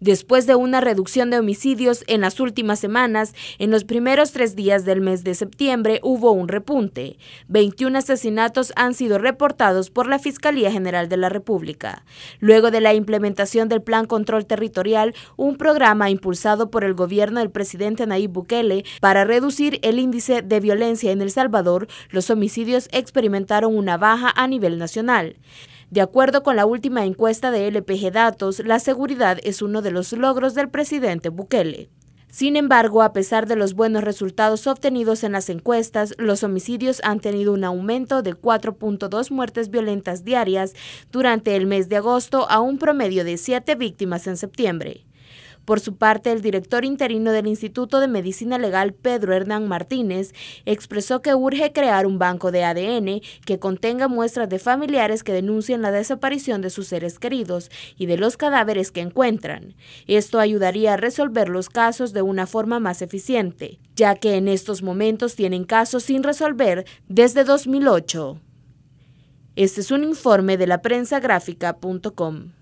después de una reducción de homicidios en las últimas semanas, en los primeros tres días del mes de septiembre hubo un repunte. 21 asesinatos han sido reportados por la Fiscalía General de la República. Luego de la implementación del Plan Control Territorial, un programa impulsado por el gobierno del presidente Nayib Bukele para reducir el índice de violencia en El Salvador, los homicidios experimentaron una baja a nivel nacional. De acuerdo con la última encuesta de LPG Datos, la seguridad es uno de los logros del presidente Bukele. Sin embargo, a pesar de los buenos resultados obtenidos en las encuestas, los homicidios han tenido un aumento de 4.2 muertes violentas diarias durante el mes de agosto a un promedio de 7 víctimas en septiembre. Por su parte, el director interino del Instituto de Medicina Legal, Pedro Hernán Martínez, expresó que urge crear un banco de ADN que contenga muestras de familiares que denuncian la desaparición de sus seres queridos y de los cadáveres que encuentran. Esto ayudaría a resolver los casos de una forma más eficiente, ya que en estos momentos tienen casos sin resolver desde 2008. Este es un informe de la